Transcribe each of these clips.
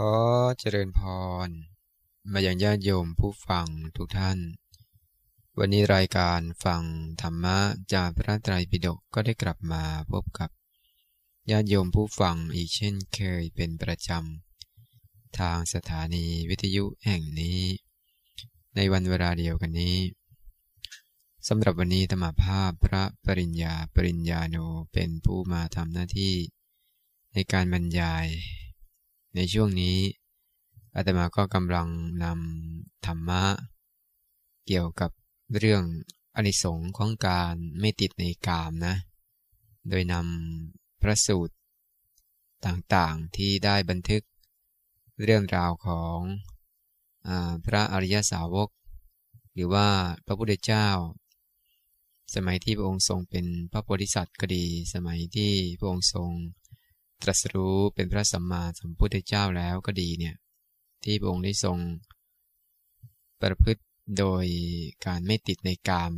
ขอเจริญพรมาอย่างญาติโยมผู้ฟังทุกท่าน วันนี้รายการฟังธรรมะ จากพระไตรปิฎกก็ได้กลับมาพบกับ ญาติโยมผู้ฟังอีกเช่นเคยเป็นประจำ ทางสถานีวิทยุแห่งนี้ ในวันเวลาเดียวกันนี้สำหรับวันนี้ธรรมภาพพระปริญญาปริญญาโนเป็นผู้มาทำหน้าที่ ในการบรรยายในช่วงนี้อาตมาก็กำลังนำธรรมะ เกี่ยวกับเรื่องอนิสงค์ของการไม่ติดในกามนะ โดยนำพระสูตรต่างๆที่ได้บันทึกเรื่องราวของอพระอริยสาวก หรือว่าพระพุทธเจ้า สมัยที่พระองค์ทรงเป็นพระโพธิสัตว์ก็ดีสมัยที่พระองค์ทรงตรัสรู้เป็นพระสัมมาสัมพุทธเจ้าแล้วก็ดีเนี่ย ที่พระองค์ได้ทรงประพฤติโดยการไม่ติดในกาม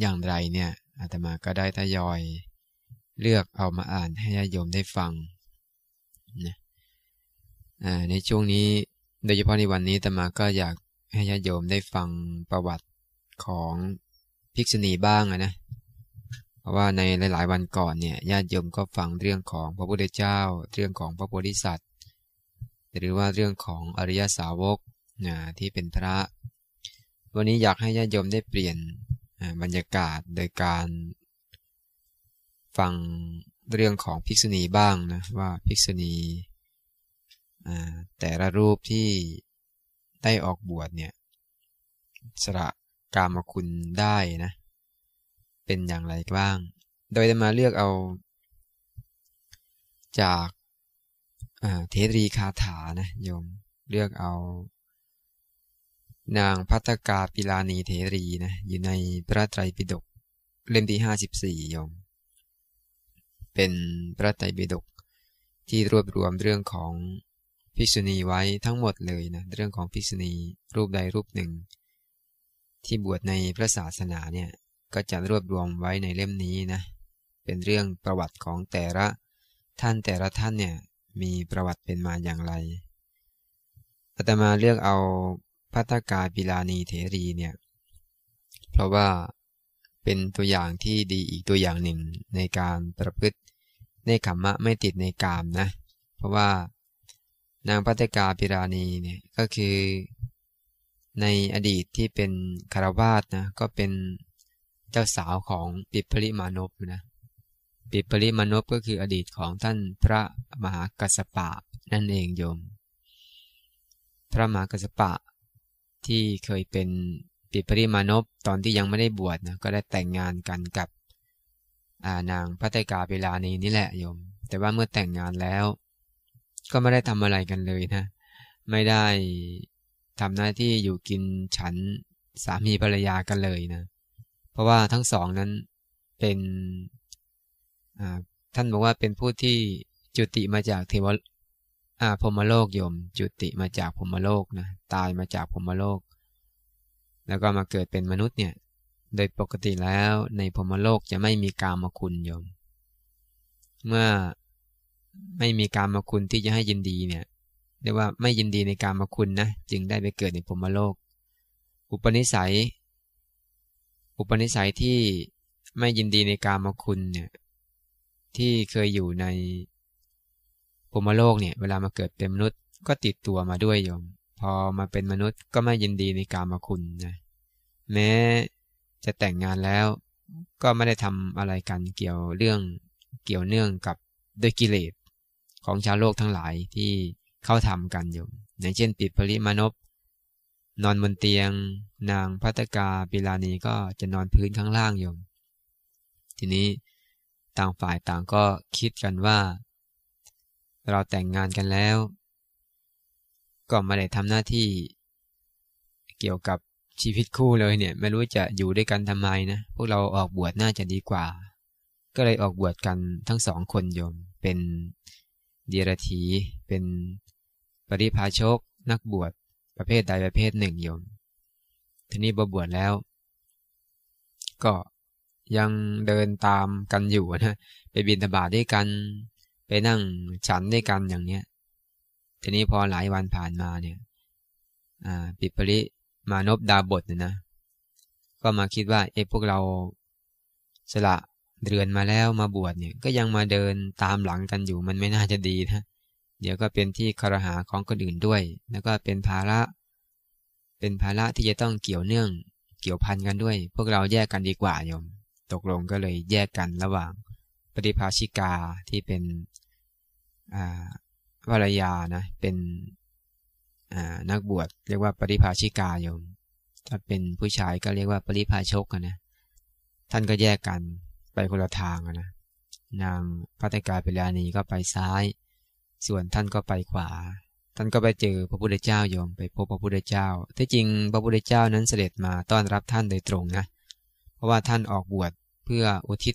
อย่างไรเนี่ยอาตมาก็ได้ทยอยเลือกเอามาอ่านให้ญาติโยมได้ฟังนะในช่วงนี้โดยเฉพาะในวันนี้อาตมาก็อยากให้ญาติโยมได้ฟังประวัติของภิกษุณีบ้างนะเพราะว่าในหลายๆวันก่อนเนี่ยญาติโยมก็ฟังเรื่องของพระพุทธเจ้า เรื่องของพระโพธิสัตว์หรือว่าเรื่องของอริยสาวกนะที่เป็นพระ วันนี้อยากให้ญาติโยมได้เปลี่ยนบรรยากาศโดยการฟังเรื่องของภิกษุณีบ้างนะว่าภิกษุณีแต่ละรูปที่ได้ออกบวชเนี่ยสระกามคุณได้นะเป็นอย่างไรบ้าง โดยจะมาเลือกเอา จากเทตรีคาถานะโยมเลือกเอา นางพัตกาปิลานีเทรีนะอยู่ในพระไตรปิฎกเล่มที่ห้าสิบสี่โยม เป็นพระไตรปิฎกที่รวบรวมเรื่องของภิกษุณีไว้ทั้งหมดเลยนะเรื่องของภิกษุณีรูปใดรูปหนึ่ง ที่บวชในพระศาสนาเนี่ยก็จะรวบรวมไว้ในเล่มนี้นะ เป็นเรื่องประวัติของแต่ละท่านแต่ละท่านเนี่ยมีประวัติเป็นมาอย่างไร อาตมาเลือกเอาพัฒกาปิลานีเถรีเนี่ย เพราะว่าเป็นตัวอย่างที่ดีอีกตัวอย่างหนึ่งในการประพฤติในขมมะไม่ติดในกามนะ เพราะว่านางพัฒกาปิลานีเนี่ยก็คือ ในอดีตที่เป็นคารวาสนะก็เป็นเจ้าสาวของปิปริมานพนะ ปิปริมานพก็คืออดีตของท่านพระมหากัสปะนั่นเองโยม พระมหากัสปะที่เคยเป็นปิปริมานพตอนที่ยังไม่ได้บวชนะก็ได้แต่งงานกันกับานางพระไตกาเวลานี้นี่แหละโยม แต่ว่าเมื่อแต่งงานแล้ว ก็ไม่ได้ทำอะไรกันเลยนะ ไม่ได้ทำหน้าที่อยู่กินฉันสามีภรรยากันเลยนะเพราะว่าทั้งสองนั้นเป็นท่านบอกว่าเป็นผู้ที่จุติมาจากเทวพรมโลกโยม จุติมาจากพรมโลกนะตายมาจากพรมโลก แล้วก็มาเกิดเป็นมนุษย์เนี่ยโดยปกติแล้วในพรมโลกจะไม่มีกามคุณโยม เมื่อไม่มีกามคุณที่จะให้ยินดีเนี่ยเรียกว่าไม่ยินดีในกามคุณนะจึงได้ไปเกิดในพรมโลก อุปนิสัยอุปนิสัยที่ไม่ยินดีในการมคุณเนี่ยที่เคยอยู่ในภูมิโลกเนี่ยเวลามาเกิดเป็นมนุษย์ ก็ติดตัวมาด้วยโยม พอมาเป็นมนุษย์ก็ไม่ยินดีในการมคุณนะแม้จะแต่งงานแล้วก็ไม่ได้ทำอะไรกันเกี่ยวเรื่องเกี่ยวเนื่องกับด้วยกิเลสของชาวโลกทั้งหลายที่เขาทำกันอยู่ในเช่นปิดผลิมานพนอนบนเตียง นางพัตกาปิลานีก็จะนอนพื้นข้างล่างอยู่ทีนี้ ต่างฝ่ายต่างก็คิดกันว่า เราแต่งงานกันแล้วก็ไม่ได้ทำหน้าที่ เกี่ยวกับชีวิตคู่เลยเนี่ยไม่รู้จะอยู่ด้วยกันทำไมนะพวกเราออกบวชน่าจะดีกว่า ก็เลยออกบวชกันทั้งสองคนโยม เป็นเดียรถีเป็นปริพาชก นักบวชประเภทใดประเภทหนึ่งโยม ทีนี้บวบวชแล้ว ก็ยังเดินตามกันอยู่นะไปบินธบาด้วยกัน ไปนั่งฉันด้วยกันอย่างเนี้ยทีนี้พอหลายวันผ่านมาเนี่ยปิปริมานบดาบทเนี่ยนะก็มาคิดว่าเอ๊ะพวกเราสละเดือนมาแล้วมาบวชเนี่ยก็ยังมาเดินตามหลังกันอยู่มันไม่น่าจะดีนะเดี๋ยวก็เป็นที่คารหาของคนอื่นด้วย แล้วก็เป็นภาระ เป็นภาระที่จะต้องเกี่ยวเนื่อง เกี่ยวพันกันด้วย พวกเราแยกกันดีกว่าโยม ตกลงก็เลยแยกกันระหว่างปฏิภาชิกาที่เป็นภรรยานะ เป็นนักบวช เรียกว่าปริภาชิกาโยม ถ้าเป็นผู้ชายก็เรียกว่าปริภาชกนะ ท่านก็แยกกันไปคนละทางนะ นางพัตกาเปลานีก็ไปซ้ายส่วนท่านก็ไปขวา ท่านก็ไปเจอพระพุทธเจ้าโยมไปพบพระพุทธเจ้า ที่จริงพระพุทธเจ้านั้นเสด็จมาต้อนรับท่านโดยตรงนะ เพราะว่าท่านออกบวชเพื่ออุทิศ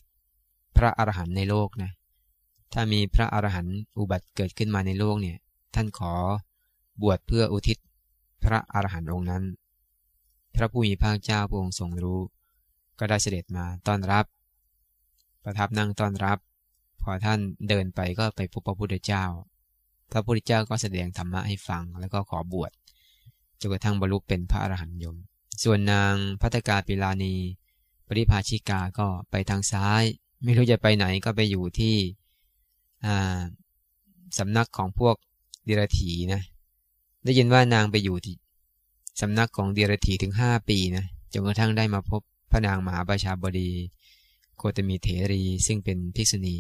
พระอรหันต์ในโลกนะ ถ้ามีพระอรหันต์อุบัติเกิดขึ้นมาในโลกเนี่ย ท่านขอบวชเพื่ออุทิศ พระอรหันต์องค์นั้น พระผู้มีพระเจ้าพระองค์ทรงรู้ ก็ได้เสด็จมาต้อนรับ ประทับนั่งต้อนรับ พอท่านเดินไปก็ไปพบพระพุทธเจ้าพระพุทธเจ้าก็แสดงธรรมะให้ฟังแล้วก็ขอบวชจนกระทั่งบรรลุเป็นพระอรหันต์ยมส่วนนางพัตกาปิลานีปริภาชิกาก็ไปทางซ้าย ไม่รู้จะไปไหนก็ไปอยู่ที่สำนักของพวกเดรถีนะได้ยินว่านางไปอยู่ที่สำนักของเดรถีถึงห้าปีนะจนกระทั่งได้มาพบพระนางมหาประชาบดี โคตมีเถรี ซึ่งเป็นภิกษุณี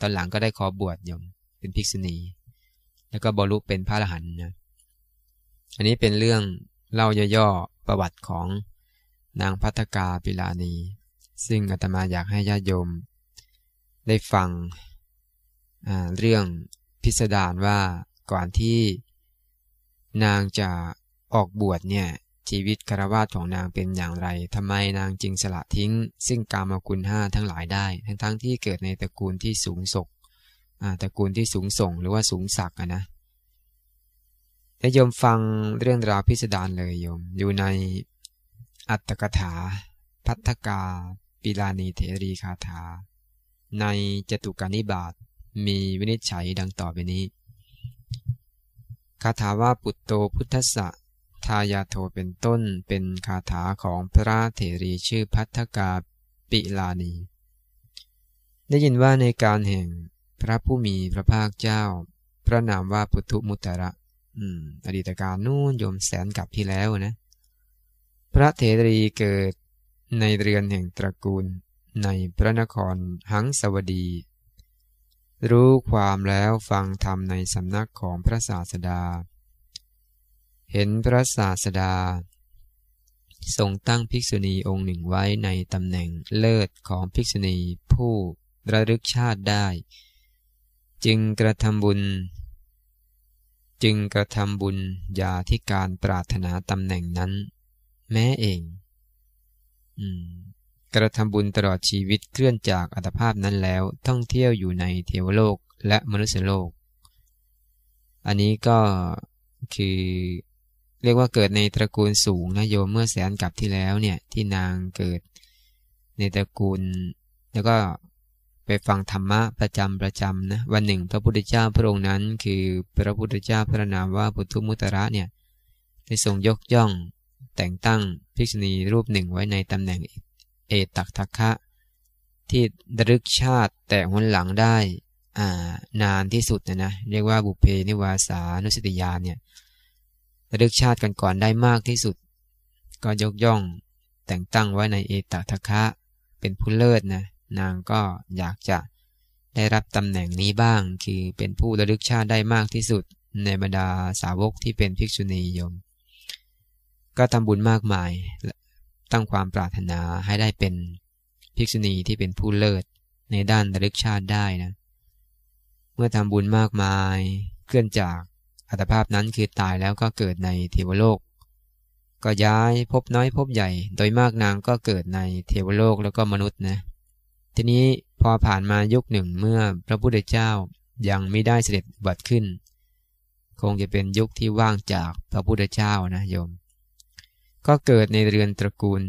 ตอนหลังก็ได้ขอบวชยมเป็นภิกษุณีแล้วก็ บรรลุเป็นพระอรหันต์นะ อันนี้เป็นเรื่องเล่าย่อๆประวัติของนางพัฒกาปิลานี ซึ่งอาตมาอยากให้ญาติโยม ได้ฟังเรื่องพิสดารว่าก่อนที่นางจะออกบวชเนี่ย ชีวิตคารวาสของนางเป็นอย่างไร ทำไมนางจึงสละ ทิ้ง ซึ่ง กามกุลห้าทั้งหลายได้ ทั้งๆทที่เกิดในตระกูลที่สูงสกตระกูลที่สูงส่งหรือว่าสูงศักดิ์นะถ้าโยมฟังเรื่องราวพิสดารเลยโยม อยู่ในอัตถกถาพัทธกา ปิลานีเถรีคาถา ในจตุกานิบาตมีวินิจฉัยดังต่อไปนี้ คาถาว่าปุตโตพุทธะทายาโทเป็นต้น เป็นคาถาของพระเถรีชื่อพัทธกาปิลานีได้ยินว่าในการแห่งพระผู้มีพระภาคเจ้า พระนามว่าพุทธมุตระอืมอดีตการนู่นโยมแสนกับที่แล้วนะ พระเถรีเกิดในเรือนแห่งตระกูล ในพระนครหังสวดี รู้ความแล้วฟังธรรมในสำนักของพระศาสดา เห็นพระศาสดา ทรงตั้งภิกษุณีองค์หนึ่งไว้ในตำแหน่งเลิศของภิกษุณีผู้ระลึกชาติได้จึงกระทำบุญ จึงกระทำบุญยาที่การปรารถนาตำแหน่งนั้น แม้เอง กระทำบุญตลอดชีวิตเคลื่อนจากอัตภาพนั้นแล้ว ท่องเที่ยวอยู่ในเทวโลกและมนุษยโลก อันนี้ก็คือเรียกว่าเกิดในตระกูลสูงนะโยมเมื่อแสนกับที่แล้วเนี่ยที่นางเกิดในตระกูล แล้วก็ไปฟังธรรมะประจำประจำนะวันหนึ่งพระพุทธเจ้าพระองค์นั้นคือพระพุทธเจ้าพระนามว่าปุถุมุตระเนี่ยได้ทรงยกย่องแต่งตั้งภิกษุณีรูปหนึ่งไว้ในตำแหน่งเอตักทัคะที่ดรึกชาติแต่หนหลังได้นานที่สุดนะนะเรียกว่าบุเพนิวาสานุสติยาเนี่ยรลึกชาติกันก่อนได้มากที่สุดก็ยกย่องแต่งตั้งไว้ในเอตทัคคะเป็นผู้เลิศนะนางก็อยากจะได้รับตำแหน่งนี้บ้างคือเป็นผู้ระลึกชาติได้มากที่สุด ในบรรดาสาวกที่เป็นภิกษุณีโยม ก็ทำบุญมากมายตั้งความปรารถนาให้ได้เป็นภิกษุณีที่เป็นผู้เลิศในด้านระลึกชาติได้นะเมื่อทำบุญมากมายเคลื่อนจากอัตภาพนั้นคือตายแล้วก็เกิดในเทวโลก ก็ย้ายพบน้อยพบใหญ่ โดยมากนางก็เกิดในเทวโลกแล้วก็มนุษย์นะทีนี้พอผ่านมายุคหนึ่งเมื่อพระพุทธเจ้ายังไม่ได้เสด็จบัตรขึ้น คงจะเป็นยุคที่ว่างจากพระพุทธเจ้านะโยม ก็เกิดในเรือนตระกูล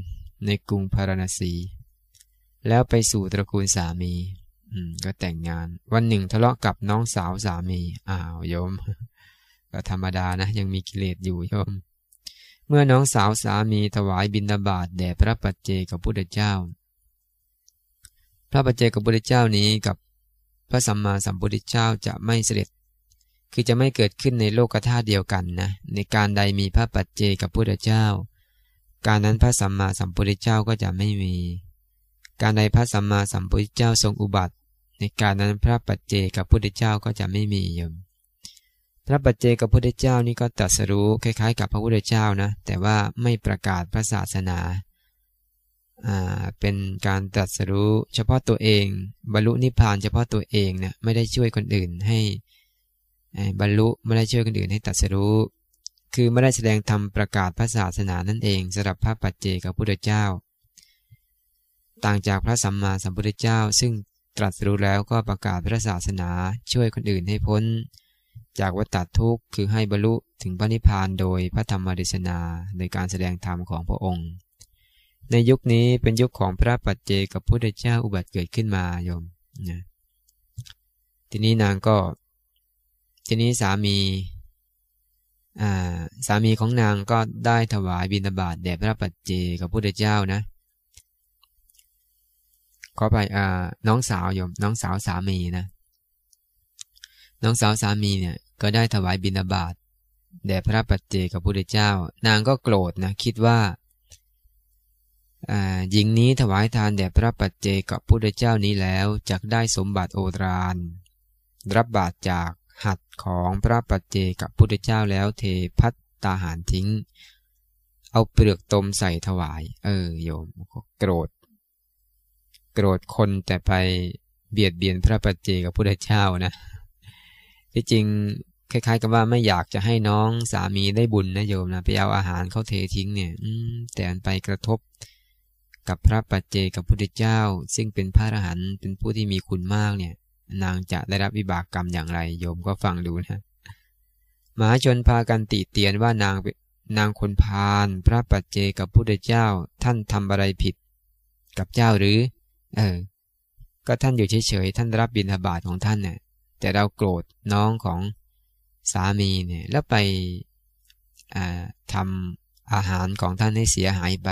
ในกรุงพาราณสี แล้วไปสู่ตระกูลสามีก็แต่งงาน วันหนึ่งทะเลาะกับน้องสาวสามีอ้าวโยม ก็ธรรมดานะ ยังมีกิเลสอยู่โยม เมื่อน้องสาวสามีถวายบิณฑบาตแด่พระปัจเจกพระพุทธเจ้าพระปัจเจกพุทธเจ้านี้กับพระสัมมาสัมพุทธเจ้าจะไม่เสด็จคือจะไม่เกิดขึ้นในโลกธาตุเดียวกันนะในการใดมีพระปัจเจกพุทธเจ้า การนั้นพระสัมมาสัมพุทธเจ้าก็จะไม่มี การใดพระสัมมาสัมพุทธเจ้าทรงอุบัติ ในการนั้นพระปัจเจกพุทธเจ้าก็จะไม่มีโยมพระปัจเจกพุทธเจ้านี้ก็ตรัสรู้คล้าย ๆ กับพระพุทธเจ้านะ แต่ว่าไม่ประกาศพระศาสนาเป็นการตรัสรู้เฉพาะตัวเอง บรรลุนิพพานเฉพาะตัวเองนะไม่ได้ช่วยคนอื่นให้บรรลุไม่ได้ช่วยคนอื่นให้ตรัสรู้คือไม่ได้แสดงธรรมประกาศพระศาสนานั่นเองสำหรับพระปัจเจกพระพุทธเจ้า ต่างจากพระสัมมาสัมพุทธเจ้าซึ่งตรัสรู้แล้วก็ประกาศพระศาสนาช่วยคนอื่นให้พ้น จากวัฏฏทุกข์คือให้บรรลุถึงพระนิพพานโดยพระธรรมเทศนาโดยการแสดงธรรมของพระองค์ในยุคนี้เป็นยุคของพระปัจเจกับพุทธเจ้าอุบัติเกิดขึ้นมาโยมนะทีนี้นางก็ทีนี้สามีสามีของนางก็ได้ถวายบิณฑบาตแด่พระปัจเจกับพุทธเจ้านะขอไปน้องสาวโยมน้องสาวสามีนะน้องสาวสามีเนี่ยก็ได้ถวายบิณฑบาตแด่พระปัจเจกับพุทธเจ้า นางก็โกรธนะคิดว่าหญิงนี้ถวายทานแด่พระปัจเจกับพุทธเจ้านี้แล้วจักได้สมบัติโอตรานรับบาตรจากหัดของพระปัจเจกับพุทธเจ้าแล้วเทพัตตาหารทิ้งเอาเปลือกตมใส่ถวาย เออโยมก็โกรธ โกรธคนแต่ไปเบียดเบียนพระปัจเจกับพุทธเจ้านะที่จริงคล้ายๆ กับว่าไม่อยากจะให้น้องสามีได้บุญนะโยมนะไปเอาอาหารเขาเททิ้งเนี่ยแต่ไปกระทบกับพระปัจเจกับพุทธเจ้า ซึ่งเป็นพระอรหันต์เป็นผู้ที่มีคุณมากเนี่ยนางจะได้รับวิบากกรรมอย่างไรโยมก็ฟังดูนะมหาชนพากันติเตียนว่านางนางคนพาลพระปัจเจกับพุทธเจ้าท่านทำอะไรผิด กับเจ้าหรือเออก็ท่านอยู่เฉยๆท่านรับบิณฑบาตของท่านเนี่ยแต่เราโกรธน้องของสามีเนี่ยแล้วไปทำอาหารของท่านให้เสียหายไป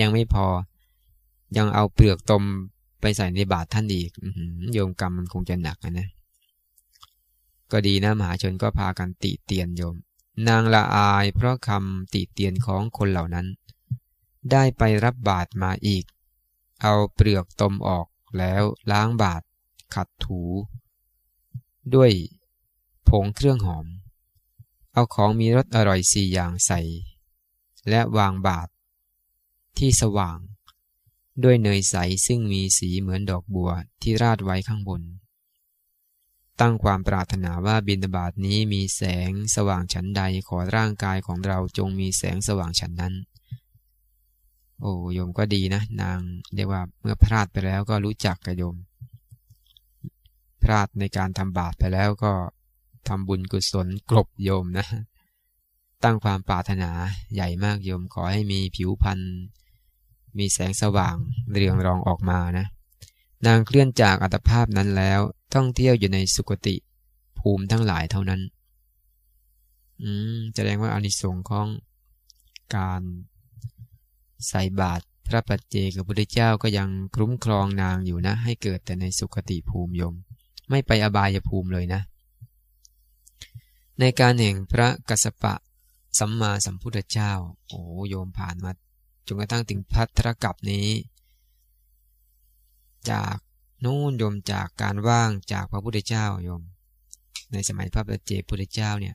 ยังไม่พอยังเอาเปลือกตมไปใส่ในบาตรท่านอีกโยมกรรมมันคงจะหนักนะก็ดีนะมหาชนก็พากันติเตียนโยม นางละอายเพราะคำติเตียนของคนเหล่านั้น ได้ไปรับบาตรมาอีก เอาเปลือกตมออกแล้วล้างบาตรขัดถู ด้วยผงเครื่องหอม เอาของมีรสอร่อยสี่อย่างใส่ และวางบาตรที่สว่างด้วยเนยใสซึ่งมีสีเหมือนดอกบัว ที่ราดไว้ข้างบน ตั้งความปรารถนาว่าบินบาตนี้มีแสงสว่างฉันใดขอร่างกายของเราจงมีแสงสว่างฉันนั้น โอ้โยมก็ดีนะนาง เรียกว่าเมื่อพลาดไปแล้วก็รู้จักกระโยมพลาดในการทำบาปไปแล้วก็ทำบุญกุศลกลบโยมนะ ตั้งความปรารถนาใหญ่มากโยมขอให้มีผิวพรรณมีแสงสว่างเรืองรองออกมานะ นางเคลื่อนจากอัตภาพนั้นแล้ว ท่องเที่ยวอยู่ในสุคติภูมิทั้งหลายเท่านั้นอืมแสดงว่าอานิสงส์ของการใส่บาตรพระปัจเจกพุทธเจ้าก็ยังคุ้มครองนางอยู่นะ ให้เกิดแต่ในสุคติภูมิยม ไม่ไปอบายภูมิเลยนะ ในการแห่งพระกัสสปะสัมมาสัมพุทธเจ้าโอ้โยมผ่านมาจนกระทั่งถึงพัทรกับนี้ จากนู่นโยมจากการว่างจากพระพุทธเจ้าโยม ในสมัยพระปเจพุทธเจ้าเนี่ย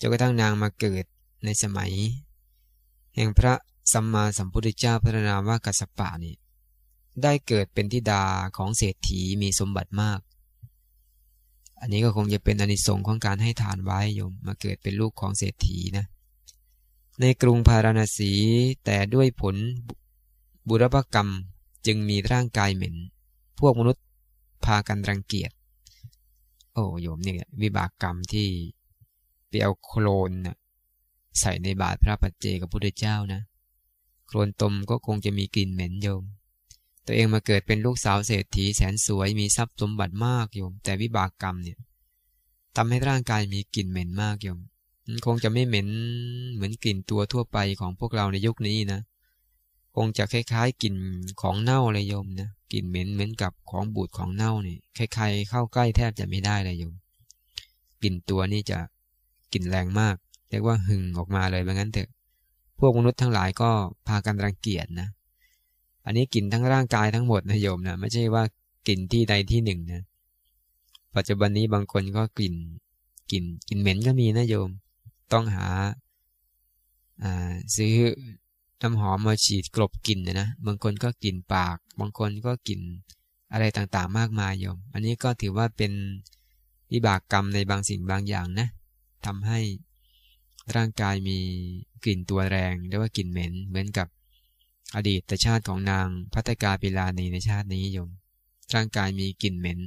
จนกระทั่งนางมาเกิดในสมัย แห่งพระสัมมาสัมพุทธเจ้าพระนามว่ากัสปะนี่ได้เกิดเป็นธิดาของเศรษฐีมีสมบัติมาก อันนี้ก็คงจะเป็นอนิสงค์ของการให้ทานไว้โยม มาเกิดเป็นลูกของเศรษฐีนะในกรุงพาราณสี แต่ด้วยผลบุรพกรรมจึงมีร่างกายเหม็น พวกมนุษย์พากันรังเกียจโอ้โยมเนี่ย วิบากกรรมที่เปียวโคลนใส่ในบาตรพระปัจเจกับพุทธเจ้านะ โคลนตมก็คงจะมีกลิ่นเหม็นโยม ตัวเองมาเกิดเป็นลูกสาวเศรษฐีแสนสวยมีทรัพย์สมบัติมากโยม แต่วิบากกรรมเนี่ยทำให้ร่างกายมีกลิ่นเหม็นมากโยมคงจะไม่เหม็นเหมือนกลิ่นตัวทั่วไปของพวกเราในยุคนี้นะคงจะคล้าย ๆกลิ่นของเน่าเลยโยมนะกลิ่นเหม็นเหมือนกับของบูดของเน่าเนี่ยใครๆเข้าใกล้แทบจะไม่ได้เลยโยมกลิ่นตัวนี่จะกลิ่นแรงมากเรียกว่าหึงออกมาเลยแบบนั้นเถอะพวกมนุษย์ทั้งหลายก็พากันรังเกียจนะอันนี้กลิ่นทั้งร่างกายทั้งหมดนะโยมนะไม่ใช่ว่ากลิ่นที่ใดที่หนึ่งนะปัจจุบันนี้บางคนก็กลิ่นกลิ่นกลิ่นเหม็นก็มีนะโยมต้องหาซื้อน้ำหอมมาฉีดกลบกลิ่นนะนะบางคนก็กลิ่นปาก บางคนก็กลิ่นอะไรต่างๆมากมายโยม อันนี้ก็ถือว่าเป็นวิบากกรรมในบางสิ่งบางอย่างนะทำให้ร่างกายมีกลิ่นตัวแรงเรียกว่ากลิ่นเหม็น เหมือนกับอดีตชาติของนางพัตกาปิลานีในชาตินี้โยม ร่างกายมีกลิ่นเหม็น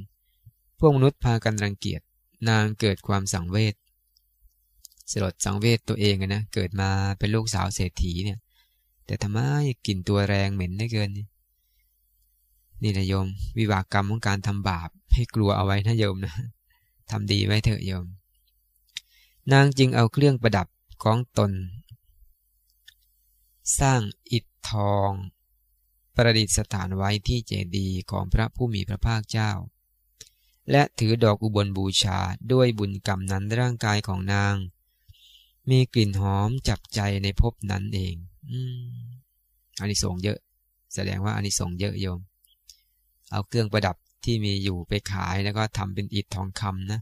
พวกมนุษย์พากันรังเกียจนางเกิดความสังเวชสลดสังเวชตัวเองนะเกิดมาเป็นลูกสาวเศรษฐีเนี่ยแต่ทำไมกลิ่นตัวแรงเหม็นได้เกินนี่นะโยม วิบากกรรมของการทำบาปให้กลัวเอาไว้นะโยมนะทำดีไว้เถอะโยม นางจึงเอาเครื่องประดับของตน สร้างอิฐทอง ประดิษฐานไว้ที่เจดีย์ของพระผู้มีพระภาคเจ้า และถือดอกอุบลบูชาด้วยบุญกรรมนั้นร่างกายของนางมีกลิ่นหอมจับใจในภพนั้นเอง อืมอานิสงส์เยอะ แสดงว่าอานิสงส์เยอะโยม เอาเครื่องประดับที่มีอยู่ไปขายแล้วก็ทำเป็นอิฐทองคำนะ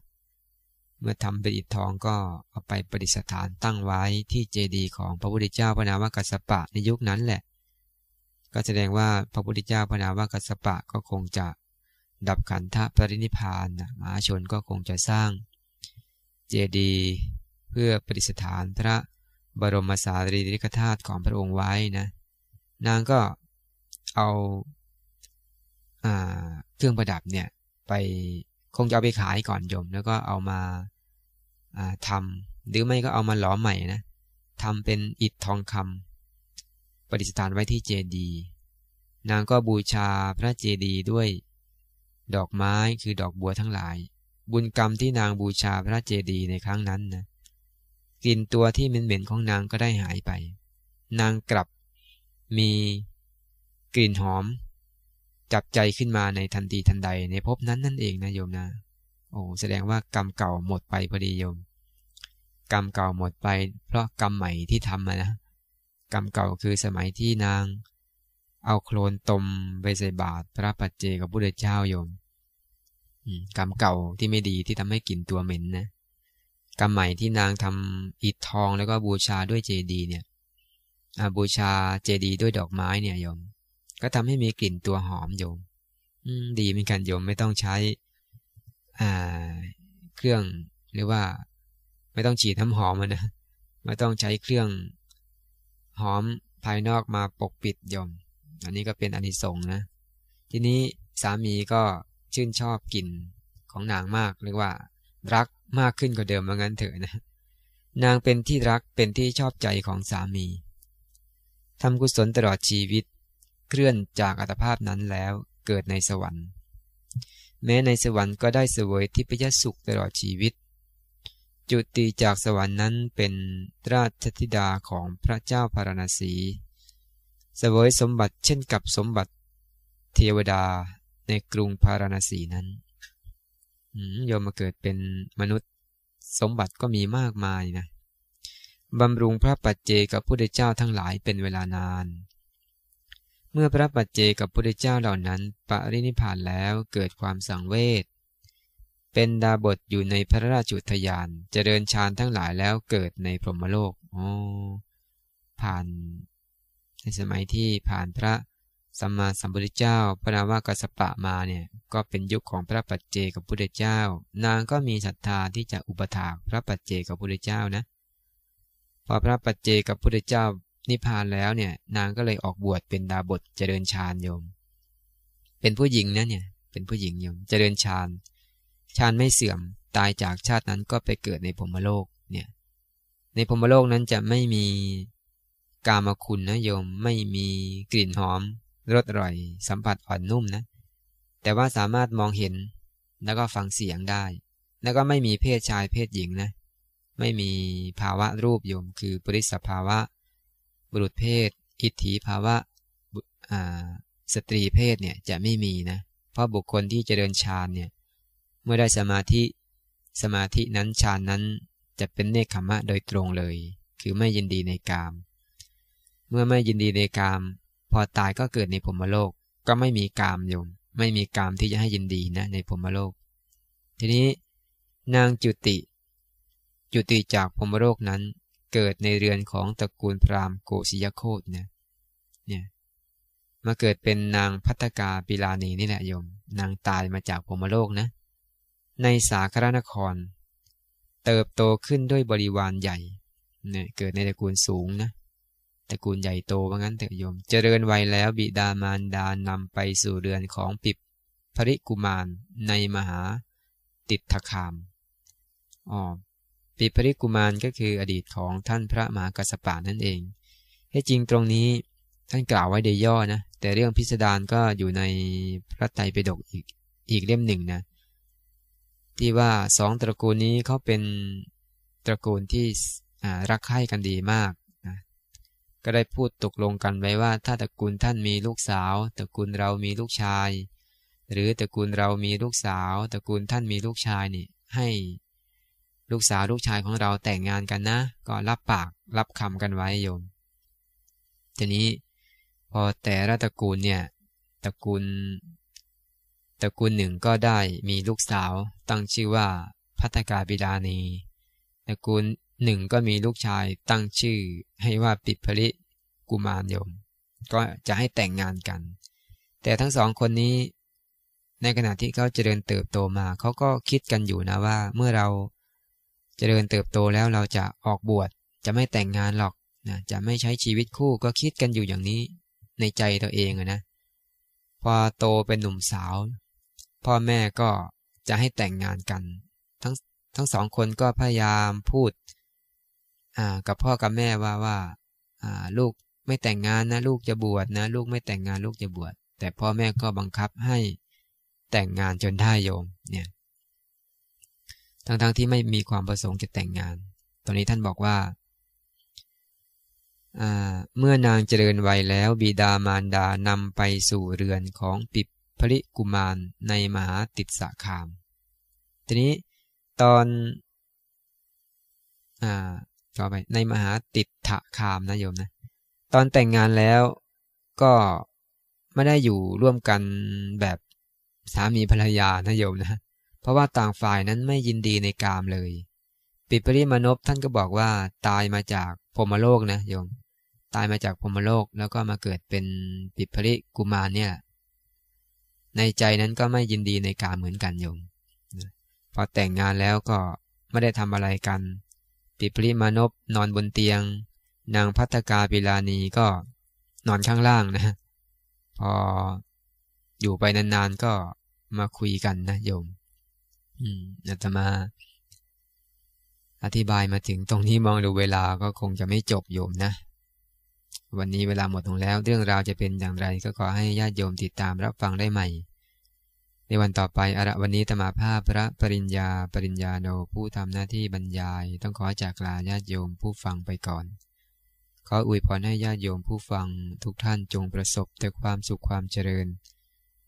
เมื่อทำเป็นอิฐทองก็เอาไปประดิษฐานตั้งไว้ที่เจดีย์ของพระพุทธเจ้าพระนามวกัสปะในยุคนั้นแหละ ก็แสดงว่าพระพุทธเจ้าพระนามวกัสปะก็คงจะดับขันธปรินิพานนะมหาชนก็คงจะสร้างเจดีย์พื่อปฏิสถานพระบรมสารีริกธาตุของพระองค์ไว้นะ นางก็เอาาเครื่องประดับเนี่ยไปคงจะเอาไปขายก่อนโยม แล้วก็เอามาาทำหรือไม่ก็เอามาหลอมใหม่นะทำเป็นอิฐทองคำปฏิสถานไว้ที่เจดีนางก็บูชาพระเจดีด้วย ดอกไม้คือดอกบัวทั้งหลาย บุญกรรมที่นางบูชาพระเจดีในครั้งนั้นนะกลิ่นตัวที่เหม็น ๆ ของนางก็ได้หายไป นางกลับมีกลิ่นหอม จับใจขึ้นมาในทันทีทันใด ในภพนั้นนั่นเองนะโยมนะโอ้แสดงว่ากรรมเก่าหมดไปพอดีโยม กรรมเก่าหมดไปเพราะกรรมใหม่ที่ทำมานะ กรรมเก่าคือสมัยที่นาง เอาโคลนตมไปใส่บาตรพระปัจเจกับพุทธเจ้าโยม กรรมเก่าที่ไม่ดีที่ทำให้กลิ่นตัวเหม็นนะกำไหมที่นางทำอิฐทองแล้วก็บูชาด้วยเจดีเนี่ยบูชาเจดีด้วยดอกไม้เนี่ยโยมก็ทำให้มีกลิ่นตัวหอมโยมดีเหมือนกันโยม ไม่ต้องใช้เครื่องหรือว่า ไม่ต้องฉีดน้ำหอมนะไม่ต้องใช้เครื่องหอมภายนอกมาปกปิดโยมอันนี้ก็เป็นอนิสงส์นะ ทีนี้สามีก็ ชื่นชอบกลิ่นของนางมากเรียกว่ารักมากขึ้นกว่าเดิมือนงั้นเถอะนะ นางเป็นที่รักเป็นที่ชอบใจของสามี ทำกุศลตลอดชีวิต เคลื่อนจากอัตภาพนั้นแล้วเกิดในสวรรค์ แม้ในสวรรค์ก็ได้เสวยทิพยสุขตลอดชีวิต จุติจากสวรรค์นั้นเป็นราชธิดาของพระเจ้าพารณสี เสวยสมบัติเช่นกับสมบัติเทวดาในกรุงพาราณสีนั้นโยมมาเกิดเป็นมนุษย์สมบัติก็มีมากมายนะบำรุงพระปัจเจกับพุทธเจ้าทั้งหลายเป็นเวลานาน เมื่อพระปัจเจกับพุทธเจ้าเหล่านั้น ปรินิพานแล้วเกิดความสังเวชเป็นดาบทอยู่ในพระราชุทยานเจริญฌานทั้งหลายแล้วเกิดในพรหมโลกอ๋อผ่าน ในสมัยที่ผ่านพระสัมมาสัมพุทธเจ้า พระนามว่ากัสปะมาเนี่ยก็เป็นยุคของพระปัจเจกับพุทธเจ้า นางก็มีศรัทธาที่จะอุปถากพระปัจเจกับพุทธเจ้านะ พอพระปัจเจกับพุทธเจ้านิพพานแล้วเนี่ย นางก็เลยออกบวชเป็นดาบทเจริญฌานโยม เป็นผู้หญิงนะเนี่ย เป็นผู้หญิงโยมเจริญฌาน ฌานไม่เสื่อม ตายจากชาตินั้นก็ไปเกิดในพรมโลก เนี่ย ในพรมโลกนั้นจะไม่มีกามคุณนะโยม ไม่มีกลิ่นหอมรสอร่อยสัมผัสอ่อนนุ่มนะแต่ว่าสามารถมองเห็นแล้วก็ฟังเสียงได้ แล้วก็ไม่มีเพศชายเพศหญิงนะไม่มีภาวะรูปโยม คือปริสภาวะบุรุษเพศอิทธิภาวะสตรีเพศเนี่ยจะไม่มีนะเพราะบุคคลที่จเจริญฌานเนี่ยเมื่อได้สมาธิสมาธินั้นฌานนั้นจะเป็นเนคขมะโดยตรงเลย คือไม่ยินดีในกาม เมื่อไม่ยินดีในกามพอตายก็เกิดในพรมโลกก็ไม่มีกามโยม ไม่มีกามที่จะให้ยินดีนะในพรมโลก ทีนี้นางจุติ จุติจากพรมโลกนั้นเกิดในเรือนของตระกูลพราหมณ์โกศยโคตนะเนี่ยมาเกิดเป็นนางพัตกาปิลานีนี่แหละโยม นางตายมาจากพรมโลกนะในสาครนคร เติบโตขึ้นด้วยบริวารใหญ่เนี่ยเกิดในตระกูลสูงนะตระกูลใหญ่โตว่างั้นเถอะโยมเจริญวัยแล้วบิดามารดานำไปสู่เรือนของปิบภริกุมารในมหาติดทคามอ๋อปิภริกุมารก็คืออดีตของท่านพระมหากัสปานั่นเองให้จริงตรงนี้ท่านกล่าวไว้โดยย่อนะแต่เรื่องพิสดารก็อยู่ในพระไตรปิฎกอีกอีกเล่มหนึ่งนะที่ว่าสองตระกูลนี้เขาเป็นตระกูลที่รักใคร่กันดีมากก็ได้พูดตกลงกันไว้ว่า ถ้าตระกูลท่านมีลูกสาวตระกูลเรามีลูกชาย หรือตระกูลเรามีลูกสาวตระกูลท่านมีลูกชายนี่ให้ ลูกสาวลูกชายของเราแต่งงานกันนะก็รับปากรับคำกันไว้โยมทีนี้พอแต่ละตระกูลเนี่ยตระกูลตระกูลหนึ่งก็ได้มีลูกสาวตั้งชื่อว่าพัฒกาบิดานีตระกูลหนึ่งก็มีลูกชายตั้งชื่อให้ว่าปิดผลิกุมารยม ก็จะให้แต่งงานกัน แต่ทั้งสองคนนี้ ในขณะที่เขาเจริญเติบโตมาเขาก็คิดกันอยู่นะว่าเมื่อเราเจริญเติบโตแล้วเราจะออกบวชจะไม่แต่งงานหรอกนะจะไม่ใช้ชีวิตคู่ก็คิดกันอยู่อย่างนี้ ในใจตัวเองนะ พอโตเป็นหนุ่มสาว พ่อแม่ก็จะให้แต่งงานกัน ทั้งทั้งสองคนก็พยายามพูดกับพ่อกับแม่ว่าว่าลูกไม่แต่งงานนะลูกจะบวชนะลูกไม่แต่งงานลูกจะบวชแต่พ่อแม่ก็บังคับให้แต่งงานจนได้โยมเนี่ยทั้งๆทที่ไม่มีความประสงค์จะแต่งงาน ตอนนี้ท่านบอกว่าเมื่อนางเจริญวัยแล้วบิดามารดานำไปสู่เรือนของปิบพริกุมารในมหาติสาคาม ทีนี้ตอนอก็ไปในมหาติดถะคามนะโยมนะตอนแต่งงานแล้วก็ไม่ได้อยู่ร่วมกันแบบสามีภรรยานะโยมนะเพราะว่าต่างฝ่ายนั้นไม่ยินดีในกามเลย ปิปริมนพท่านก็บอกว่า ตายมาจากพรมโลกนะโยมตายมาจากพรมโลกแล้วก็มาเกิดเป็นปิปริกุมารเนี่ยในใจนั้นก็ไม่ยินดีในกามเหมือนกันโยมพอแต่งงานแล้วก็ไม่ได้ทำอะไรกันปิพริมานพนอนบนเตียง นางพัตกาปิลานีก็นอนข้างล่างนะ พออยู่ไปนานๆก็มาคุยกันนะ โยม อืมอาตมา อธิบายมาถึงตรงนี้มองดูเวลาก็คงจะไม่จบโยมนะ วันนี้เวลาหมดลงแล้ว เรื่องราวจะเป็นอย่างไร ก็ขอให้ญาติโยมติดตามรับฟังได้ใหม่ในวันต่อไปอระวันนี้ธรรมาภาพพระปริญญาปริญญาโนผู้ทำหน้าที่บรรยายต้องขอจากลาญาติโยมผู้ฟังไปก่อน ขออวยพรให้ญาติโยมผู้ฟัง ทุกท่านจงประสบแต่ความสุขความเจริญ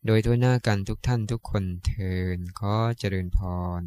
โดยทั่วหน้ากันทุกท่านทุกคนเทินขอเจริญพร